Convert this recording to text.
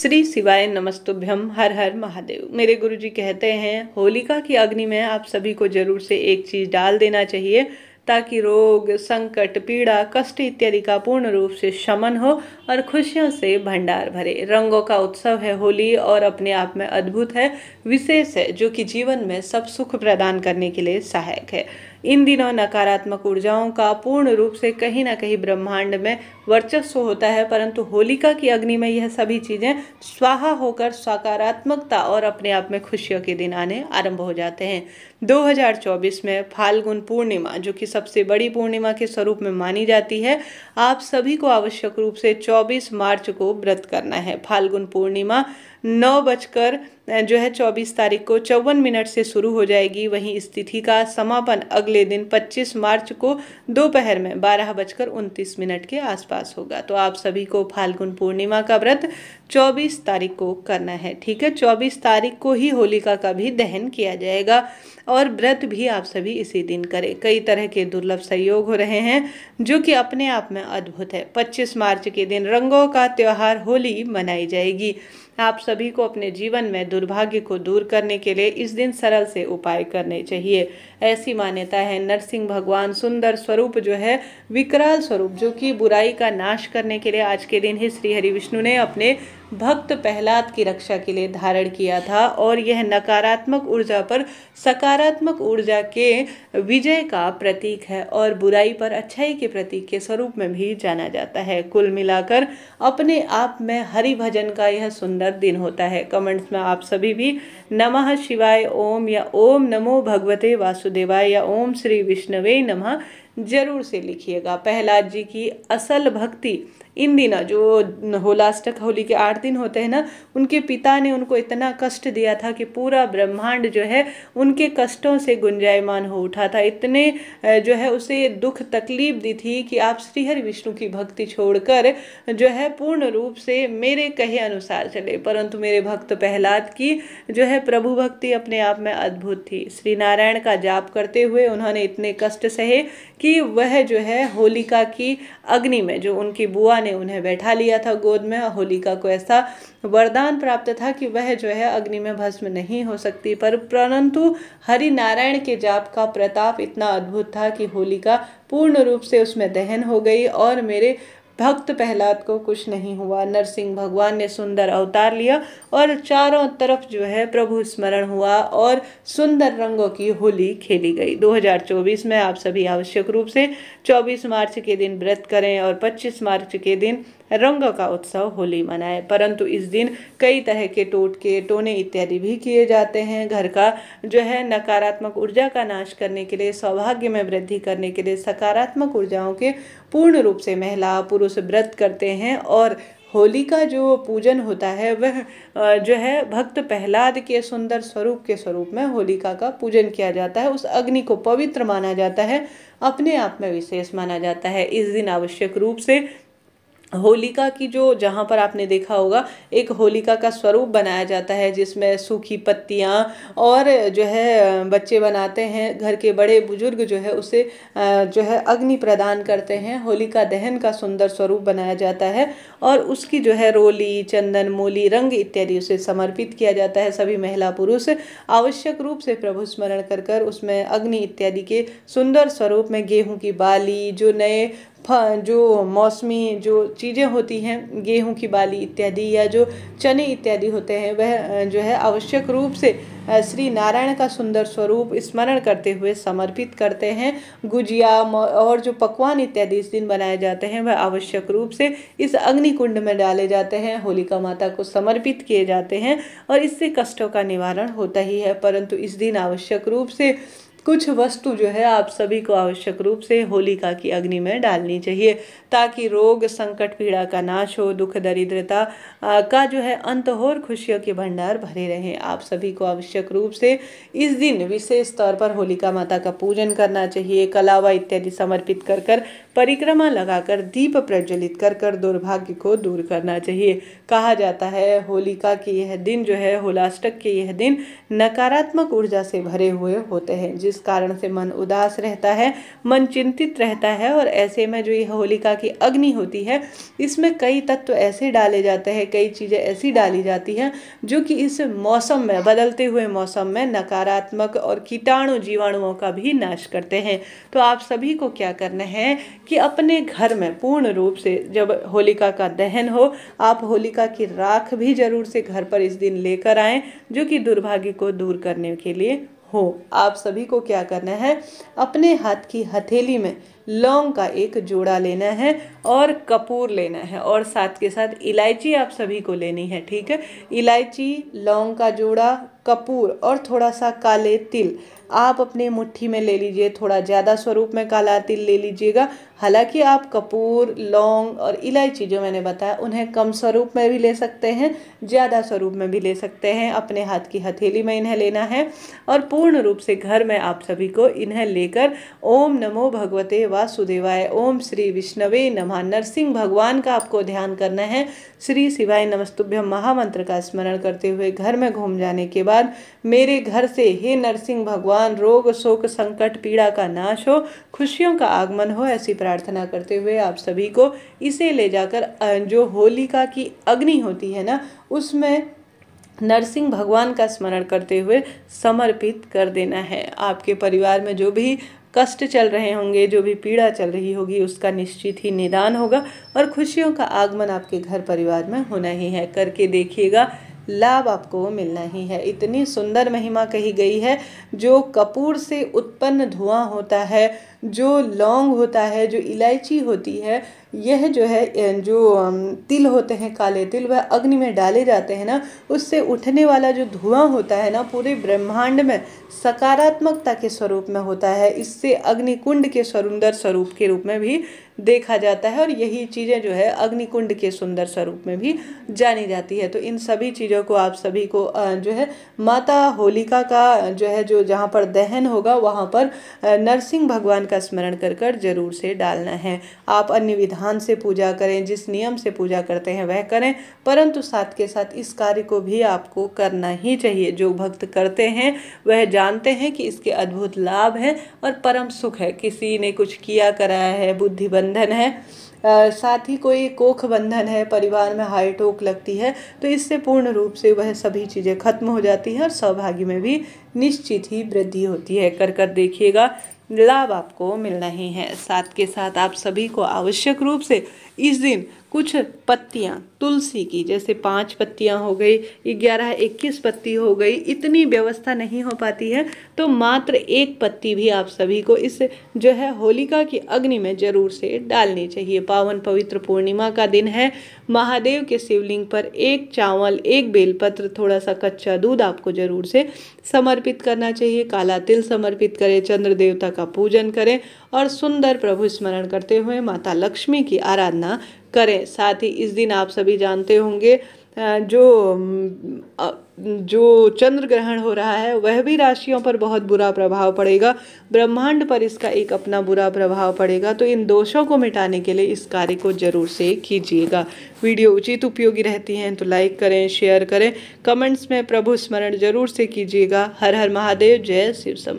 श्री शिवाय नमस्तुभ्यम हर हर महादेव मेरे गुरु जी कहते हैं होलिका की अग्नि में आप सभी को जरूर से एक चीज़ डाल देना चाहिए ताकि रोग संकट पीड़ा कष्ट इत्यादि का पूर्ण रूप से शमन हो और खुशियों से भंडार भरे रंगों का उत्सव है होली और अपने आप में अद्भुत है विशेष है जो कि जीवन में सब सुख प्रदान करने के लिए सहायक है इन दिनों नकारात्मक ऊर्जाओं का पूर्ण रूप से कहीं ना कहीं ब्रह्मांड में वर्चस्व होता है परंतु होलिका की अग्नि में यह सभी चीज़ें स्वाहा होकर सकारात्मकता और अपने आप में खुशियों के दिन आने आरंभ हो जाते हैं 2024 में फाल्गुन पूर्णिमा जो कि सबसे बड़ी पूर्णिमा के स्वरूप में मानी जाती है आप सभी को आवश्यक रूप से 24 मार्च को व्रत करना है फाल्गुन पूर्णिमा नौ बजकर जो है चौबीस तारीख को चौवन मिनट से शुरू हो जाएगी वहीं इस तिथि का समापन अगले दिन पच्चीस मार्च को दोपहर में बारह बजकर उनतीस मिनट के आसपास होगा तो आप सभी को फाल्गुन पूर्णिमा का व्रत चौबीस तारीख को करना है ठीक है चौबीस तारीख को ही होलिका का भी दहन किया जाएगा और व्रत भी आप सभी इसी दिन करें कई तरह के दुर्लभ सहयोग हो रहे हैं जो कि अपने आप में अद्भुत है 25 मार्च के दिन रंगों का त्यौहार होली मनाई जाएगी आप सभी को अपने जीवन में दुर्भाग्य को दूर करने के लिए इस दिन सरल से उपाय करने चाहिए ऐसी मान्यता है नरसिंह भगवान सुंदर स्वरूप जो है विकराल स्वरूप जो कि बुराई का नाश करने के लिए आज के दिन ही श्री हरि विष्णु ने अपने भक्त प्रहलाद की रक्षा के लिए धारण किया था और यह नकारात्मक ऊर्जा पर सकारात्मक ऊर्जा के विजय का प्रतीक है और बुराई पर अच्छाई के प्रतीक के स्वरूप में भी जाना जाता है कुल मिलाकर अपने आप में हरि भजन का यह सुंदर दिन होता है कमेंट्स में आप सभी भी नमः शिवाय ओम या ओम नमो भगवते वासुदेवाय या ओम श्री विष्णवे नमः जरूर से लिखिएगा प्रहलाद जी की असल भक्ति इन दिनों जो हो तक होली के आठ दिन होते हैं ना उनके पिता ने उनको इतना कष्ट दिया था कि पूरा ब्रह्मांड जो है उनके कष्टों से गुंजायमान हो उठा था इतने जो है उसे दुख तकलीफ दी थी कि आप श्रीहरि विष्णु की भक्ति छोड़कर जो है पूर्ण रूप से मेरे कहे अनुसार चले परंतु मेरे भक्त प्रहलाद की जो है प्रभु भक्ति अपने आप में अद्भुत थी श्री नारायण का जाप करते हुए उन्होंने इतने कष्ट सहे कि वह जो है होलिका की अग्नि में जो उनकी बुआ ने ने उन्हें बैठा लिया था गोद में होलिका को ऐसा वरदान प्राप्त था कि वह जो है अग्नि में भस्म नहीं हो सकती पर परंतु हरि नारायण के जाप का प्रताप इतना अद्भुत था कि होलिका पूर्ण रूप से उसमें दहन हो गई और मेरे भक्त प्रहलाद को कुछ नहीं हुआ नरसिंह भगवान ने सुंदर अवतार लिया और चारों तरफ जो है प्रभु स्मरण हुआ और सुंदर रंगों की होली खेली गई 2024 में आप सभी आवश्यक रूप से 24 मार्च के दिन व्रत करें और 25 मार्च के दिन रंग का उत्सव होली मनाए परंतु इस दिन कई तरह के टोटके टोने इत्यादि भी किए जाते हैं घर का जो है नकारात्मक ऊर्जा का नाश करने के लिए सौभाग्य में वृद्धि करने के लिए सकारात्मक ऊर्जाओं के पूर्ण रूप से महिला पुरुष व्रत करते हैं और होली का जो पूजन होता है वह जो है भक्त प्रहलाद के सुंदर स्वरूप के स्वरूप में होलिका का पूजन किया जाता है उस अग्नि को पवित्र माना जाता है अपने आप में विशेष माना जाता है इस दिन आवश्यक रूप से होलिका की जो जहाँ पर आपने देखा होगा एक होलिका का स्वरूप बनाया जाता है जिसमें सूखी पत्तियाँ और जो है बच्चे बनाते हैं घर के बड़े बुजुर्ग जो है उसे जो है अग्नि प्रदान करते हैं होलिका दहन का सुंदर स्वरूप बनाया जाता है और उसकी जो है रोली चंदन मूली रंग इत्यादि उसे समर्पित किया जाता है सभी महिला पुरुष आवश्यक रूप से प्रभु स्मरण कर कर उसमें अग्नि इत्यादि के सुंदर स्वरूप में गेहूँ की बाली जो नए जो मौसमी जो चीज़ें होती हैं गेहूं की बाली इत्यादि या जो चने इत्यादि होते हैं वह जो है आवश्यक रूप से श्री नारायण का सुंदर स्वरूप स्मरण करते हुए समर्पित करते हैं गुजिया और जो पकवान इत्यादि इस दिन बनाए जाते हैं वह आवश्यक रूप से इस अग्नि कुंड में डाले जाते हैं होलिका माता को समर्पित किए जाते हैं और इससे कष्टों का निवारण होता ही है परंतु इस दिन आवश्यक रूप से कुछ वस्तु जो है आप सभी को आवश्यक रूप से होलिका की अग्नि में डालनी चाहिए ताकि रोग संकट पीड़ा का नाश हो दुख दरिद्रता का जो है अंत हो और खुशियों के भंडार भरे रहें आप सभी को आवश्यक रूप से इस दिन विशेष तौर पर होलिका माता का पूजन करना चाहिए कलावा इत्यादि समर्पित कर कर परिक्रमा लगाकर दीप प्रज्वलित कर कर दुर्भाग्य को दूर करना चाहिए कहा जाता है होलिका के यह दिन जो है होलाष्टक के यह दिन नकारात्मक ऊर्जा से भरे हुए होते हैं जिस जिस कारण से मन उदास रहता है मन चिंतित रहता है और ऐसे में जो ये होलिका की अग्नि होती है इसमें कई तत्व ऐसे डाले जाते हैं कई चीज़ें ऐसी डाली जाती हैं जो कि इस मौसम में बदलते हुए मौसम में नकारात्मक और कीटाणु जीवाणुओं का भी नाश करते हैं तो आप सभी को क्या करना है कि अपने घर में पूर्ण रूप से जब होलिका का दहन हो आप होलिका की राख भी ज़रूर से घर पर इस दिन लेकर आएँ जो कि दुर्भाग्य को दूर करने के लिए हो आप सभी को क्या करना है अपने हाथ की हथेली में लौंग का एक जोड़ा लेना है और कपूर लेना है और साथ के साथ इलायची आप सभी को लेनी है ठीक है इलायची लौंग का जोड़ा कपूर और थोड़ा सा काले तिल आप अपने मुट्ठी में ले लीजिए थोड़ा ज़्यादा स्वरूप में काला तिल ले लीजिएगा हालांकि आप कपूर लौंग और इलायची जो मैंने बताया उन्हें कम स्वरूप में भी ले सकते हैं ज़्यादा स्वरूप में भी ले सकते हैं अपने हाथ की हथेली में इन्हें लेना है और पूर्ण रूप से घर में आप सभी को इन्हें लेकर ओम नमो भगवते वासुदेवाय ओम श्री विष्णवे नमः नरसिंह भगवान का आपको ध्यान करना है श्री शिवाय नमस्तुभ्य महामंत्र का स्मरण करते हुए घर में घूम जाने के बाद मेरे घर से हे नरसिंह भगवान भगवान रोग शोक संकट पीड़ा का नाश हो खुशियों का आगमन हो ऐसी प्रार्थना करते हुए आप सभी को इसे ले जाकर जो होलिका की अग्नि होती है ना उसमें नरसिंह भगवान का स्मरण करते हुए समर्पित कर देना है आपके परिवार में जो भी कष्ट चल रहे होंगे जो भी पीड़ा चल रही होगी उसका निश्चित ही निदान होगा और खुशियों का आगमन आपके घर परिवार में होना ही है करके देखिएगा लाभ आपको मिलना ही है इतनी सुंदर महिमा कही गई है जो कपूर से उत्पन्न धुआं होता है जो लौंग होता है जो इलायची होती है यह जो है जो तिल होते हैं काले तिल वह अग्नि में डाले जाते हैं ना उससे उठने वाला जो धुआं होता है ना पूरे ब्रह्मांड में सकारात्मकता के स्वरूप में होता है इससे अग्निकुंड के सुंदर स्वरूप के रूप में भी देखा जाता है और यही चीज़ें जो है अग्निकुंड के सुंदर स्वरूप में भी जानी जाती है तो इन सभी चीज़ों को आप सभी को जो है माता होलिका का जो है जो जहाँ पर दहन होगा वहाँ पर नरसिंह भगवान का स्मरण कर कर जरूर से डालना है आप अन्य विधान से पूजा करें जिस नियम से पूजा करते हैं वह करें परंतु साथ के साथ इस कार्य को भी आपको करना ही चाहिए जो भक्त करते हैं वह जानते हैं कि इसके अद्भुत लाभ हैं और परम सुख है किसी ने कुछ किया कराया है बुद्धि बंधन है आ, साथ ही कोई कोख बंधन है परिवार में हाई टोक लगती है तो इससे पूर्ण रूप से वह सभी चीज़ें खत्म हो जाती हैं और सौभाग्य में भी निश्चित ही वृद्धि होती है कर कर देखिएगा लाभ आपको मिल रहे हैं साथ के साथ आप सभी को आवश्यक रूप से इस दिन कुछ पत्तियाँ तुलसी की जैसे पांच पत्तियाँ हो गई ग्यारह इक्कीस पत्ती हो गई इतनी व्यवस्था नहीं हो पाती है तो मात्र एक पत्ती भी आप सभी को इस जो है होलिका की अग्नि में ज़रूर से डालनी चाहिए पावन पवित्र पूर्णिमा का दिन है महादेव के शिवलिंग पर एक चावल एक बेलपत्र थोड़ा सा कच्चा दूध आपको ज़रूर से समर्पित करना चाहिए काला तिल समर्पित करें चंद्र देवता का पूजन करें और सुंदर प्रभु स्मरण करते हुए माता लक्ष्मी की आराधना करें साथ ही इस दिन आप सभी जानते होंगे जो जो चंद्र ग्रहण हो रहा है वह भी राशियों पर बहुत बुरा प्रभाव पड़ेगा ब्रह्मांड पर इसका एक अपना बुरा प्रभाव पड़ेगा तो इन दोषों को मिटाने के लिए इस कार्य को जरूर से कीजिएगा वीडियो उचित उपयोगी रहती हैं तो लाइक करें शेयर करें कमेंट्स में प्रभु स्मरण जरूर से कीजिएगा हर हर महादेव जय शिव सम